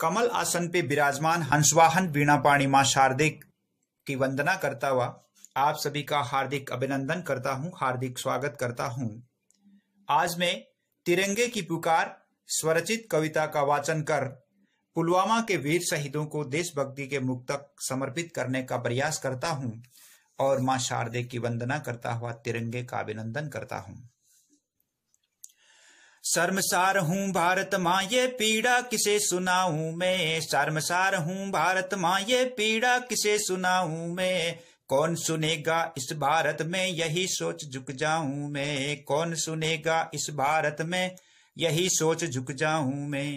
कमल आसन पे विराजमान हंसवाहन वीणा पाणी माँ शारदिक की वंदना करता हुआ आप सभी का हार्दिक अभिनंदन करता हूँ हार्दिक स्वागत करता हूँ आज मैं तिरंगे की पुकार स्वरचित कविता का वाचन कर पुलवामा के वीर शहीदों को देशभक्ति के तक समर्पित करने का प्रयास करता हूँ और माँ शारदे की वंदना करता हुआ तिरंगे का अभिनंदन करता हूँ शर्मसार हूँ भारत माँ ये पीड़ा किसे सुनाऊं मैं शर्मसार हूँ भारत माँ ये पीड़ा किसे सुनाऊं मैं कौन सुनेगा इस भारत में यही सोच झुक जाऊं मैं कौन सुनेगा इस भारत में यही सोच झुक जाऊं मैं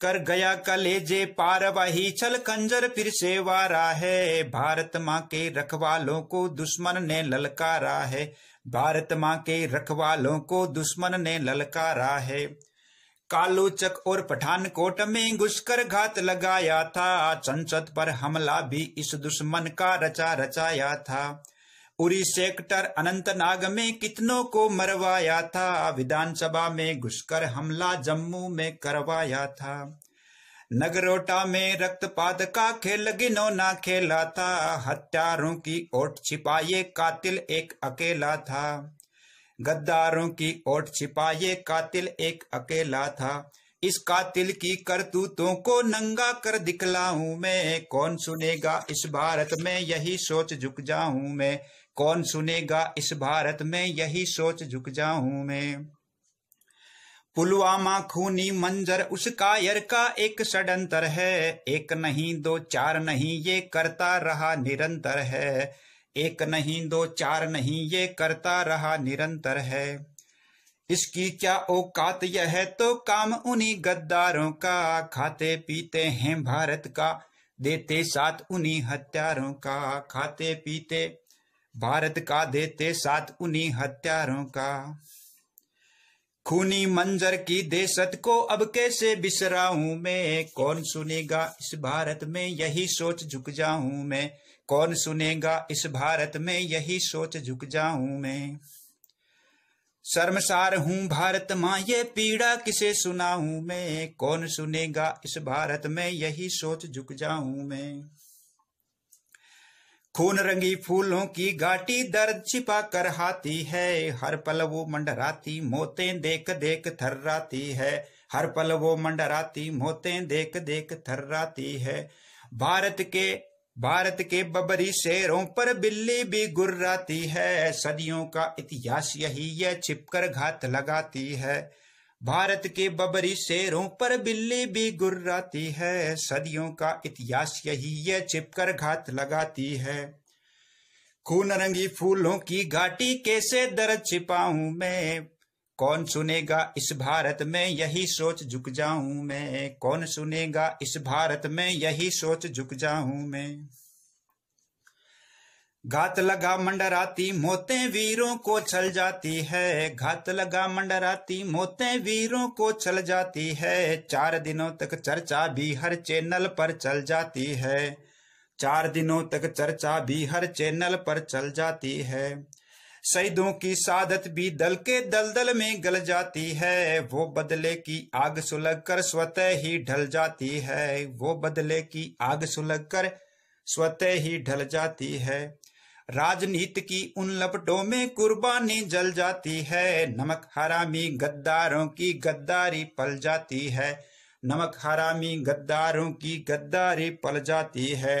कर गया कलेजे पार वही छल खंजर फिर से वारा है भारत माँ के रखवालों को दुश्मन ने ललकारा है भारत माँ के रखवालों को दुश्मन ने ललकारा है कालूचक और पठानकोट में घुसकर घात लगाया था संसद पर हमला भी इस दुश्मन का रचा रचाया था उरी सेक्टर अनंतनाग में कितनों को मरवाया था विधानसभा में घुसकर हमला जम्मू में करवाया था नगरोटा में रक्तपात का खेल ना खेला था हत्यारों की ओट छिपाए कातिल एक अकेला था गद्दारों की ओट छिपाए कातिल एक अकेला था इस कातिल की करतूतों को नंगा कर दिखलाऊं मैं कौन सुनेगा इस भारत में यही सोच झुक जाऊं मैं कौन सुनेगा इस भारत में यही सोच झुक जाऊं मैं पुलवामा खूनी मंजर उस कायर का एक षडंतर है एक नहीं दो चार नहीं ये करता रहा निरंतर है एक नहीं दो चार नहीं ये करता रहा निरंतर है इसकी क्या औकात यह है तो काम उन्हीं गद्दारों का खाते पीते हैं भारत का देते साथ उन्हीं हत्यारों का खाते पीते भारत का देते साथ उन्हीं हत्यारों का खूनी मंजर की देशत को अब कैसे हूं मैं कौन सुनेगा इस भारत में यही सोच झुक जाऊं मैं कौन सुनेगा इस भारत में यही सोच झुक जाऊं मैं शर्मसार हूं भारत माँ ये पीड़ा किसे सुनाऊं मैं कौन सुनेगा इस भारत में यही सोच झुक जाऊं मैं खून रंगी फूलों की घाटी दर्द छिपा कर हाथी है हर पल वो मंडराती मोते देख देख थर्राती है हर पल वो मंडराती मोते देख देख थर्राती है भारत के भारत के बबरी शेरों पर बिल्ली भी गुर्राती है सदियों का इतिहास यही है छिपकर घात लगाती है भारत के बबरी शेरों पर बिल्ली भी गुर्राती है सदियों का इतिहास यही यह चिपकर घात लगाती है खून रंगी फूलों की घाटी कैसे दर्द छिपाऊं मैं कौन सुनेगा इस भारत में यही सोच झुक जाऊं मैं कौन सुनेगा इस भारत में यही सोच झुक जाऊं मैं घात लगा मंडराती मोते वीरों को चल जाती है घात लगा मंडराती मोते वीरों को चल जाती है चार दिनों तक चर्चा भी हर चैनल पर चल जाती है चार दिनों तक चर्चा भी हर चैनल पर चल जाती है शहीदों की सादत भी दल के दलदल में गल जाती है वो बदले की आग सुलग कर स्वतः ही ढल जाती है वो बदले की आग सुलग कर स्वतः ही ढल जाती है राजनीति की उन लपटों में कुर्बानी जल जाती है नमक हरामी गद्दारों की गद्दारी पल जाती है नमक हरामी गद्दारों की गद्दारी पल जाती है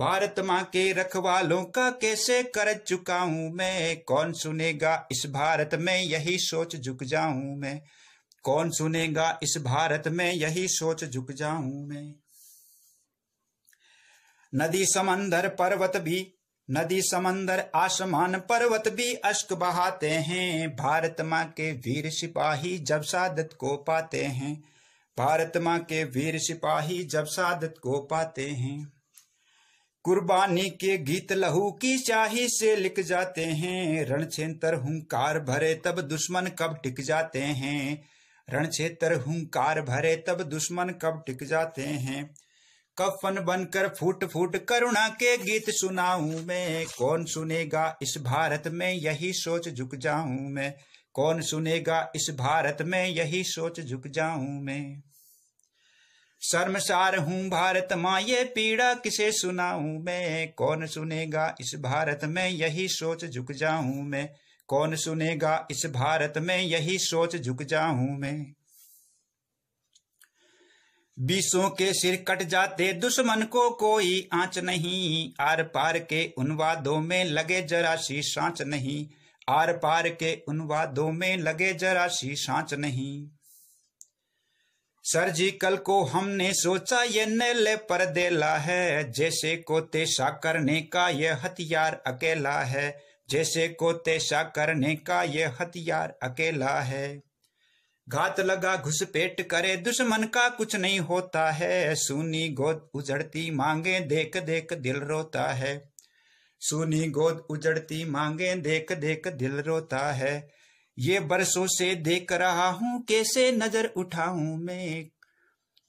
भारत माँ के रखवालों का कैसे कर चुका हूं मैं कौन सुनेगा इस भारत में यही सोच झुक जाऊं मैं कौन सुनेगा इस भारत में यही सोच झुक जाऊं मैं नदी समंदर पर्वत भी नदी समंदर आसमान पर्वत भी अश्क बहाते हैं भारत माँ के वीर सिपाही जब सादत को पाते हैं भारत माँ के वीर सिपाही जब सादत को पाते हैं कुर्बानी के गीत लहू की चाही से लिख जाते हैं रण क्षेत्र हुंकार भरे तब दुश्मन कब टिक जाते हैं रण क्षेत्र हुंकार भरे तब दुश्मन कब टिक जाते हैं कफन बनकर फूट फूट करुणा के गीत सुनाऊ मैं कौन सुनेगा इस भारत में यही सोच झुक जाऊं मैं कौन सुनेगा इस भारत में यही सोच झुक जाऊं मैं शर्मसार हूँ भारत माँ ये पीड़ा किसे सुनाऊ मैं कौन सुनेगा इस भारत में यही सोच झुक जाऊं मैं कौन सुनेगा इस भारत में यही सोच झुक जाऊं मैं बीसों के सिर कट जाते दुश्मन को कोई आंच नहीं आर पार के उन वादों में लगे जरा सी सांच नहीं आर पार के उन वादों में लगे जरा सी सांच नहीं सर्जिकल को हमने सोचा ये नैले पर देला है जैसे को तेसा करने का ये हथियार अकेला है जैसे को तेसा करने का ये हथियार अकेला है घात लगा घुसपेट करे दुश्मन का कुछ नहीं होता है सुनी गोद उजड़ती मांगे देख देख दिल रोता है सुनी गोद उजड़ती मांगे देख देख दिल रोता है ये बरसों से देख रहा हूँ कैसे नजर उठाऊं मैं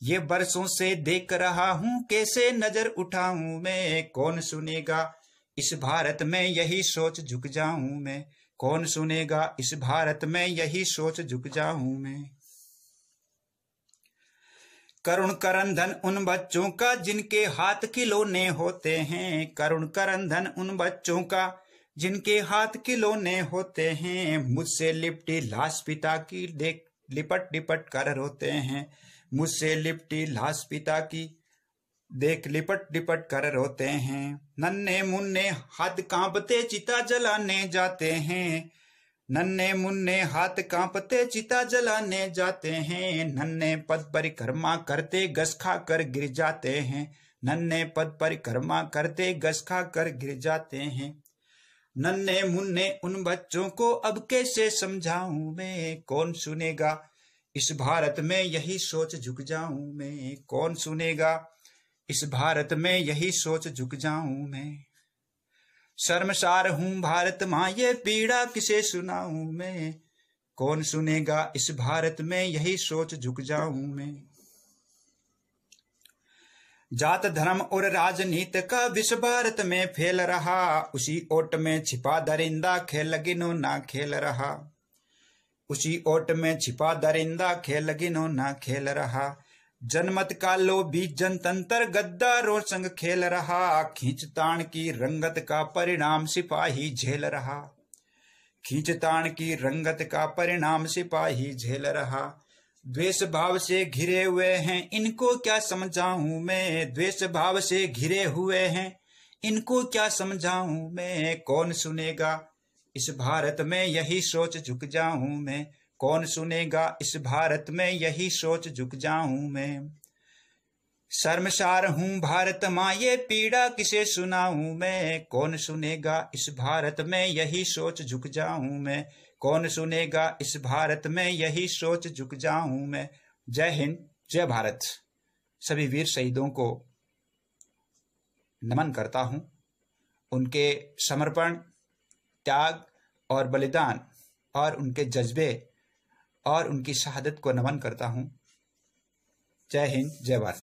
ये बरसों से देख रहा हूँ कैसे नजर उठाऊं मैं कौन सुनेगा इस भारत में यही सोच झुक जाऊं मैं कौन सुनेगा इस भारत में यही सोच झुक जाऊं मैं करुण करण धन उन बच्चों का जिनके हाथ खिलौने होते हैं करुण करण धन उन बच्चों का जिनके हाथ खिलौने होते हैं मुझसे लिपटी लाश पिता की देख लिपट लिपट कर रोते हैं मुझसे लिपटी लाश पिता की देख लिपट लिपट कर रोते हैं नन्हे मुन्ने हाथ कांपते चिता जलाने जाते हैं नन्हे मुन्ने हाथ कांपते चिता जलाने जाते हैं नन्हे पद परिक्रमा करते गस खा कर गिर जाते हैं नन्हे पद परिक्रमा करते गस खा कर गिर जाते हैं नन्हे मुन्ने उन बच्चों को अब कैसे समझाऊं मैं कौन सुनेगा इस भारत में यही सोच झुक जाऊं मैं कौन सुनेगा इस भारत में यही सोच झुक जाऊं मैं शर्मसार हूं भारत माँ ये पीड़ा किसे सुनाऊं मैं कौन सुनेगा इस भारत में यही सोच झुक जाऊं मैं जात धर्म और राजनीति का विश्व भारत में फैल रहा उसी ओट में छिपा दरिंदा खेल गिनो ना खेल रहा उसी ओट में छिपा दरिंदा खेल गिनो ना खेल रहा जनमत का लोभी जनतंत्र और संग खेल रहा खींचतान की रंगत का परिणाम सिपाही झेल रहा खींचतान की रंगत का परिणाम सिपाही झेल रहा द्वेष भाव से घिरे हुए हैं इनको क्या समझाऊं मैं द्वेष भाव से घिरे हुए हैं इनको क्या समझाऊं मैं कौन सुनेगा इस भारत में यही सोच झुक जाऊं मैं कौन सुनेगा इस भारत में यही सोच झुक जाऊं मैं शर्मसार हूं भारत माँ ये पीड़ा किसे सुनाऊं मैं कौन सुनेगा इस भारत में यही सोच झुक जाऊं मैं कौन सुनेगा इस भारत में यही सोच झुक जाऊं मैं जय हिंद जय भारत सभी वीर शहीदों को नमन करता हूं उनके समर्पण त्याग और बलिदान और उनके जज्बे और उनकी शहादत को नमन करता हूँ जय हिंद जय भारत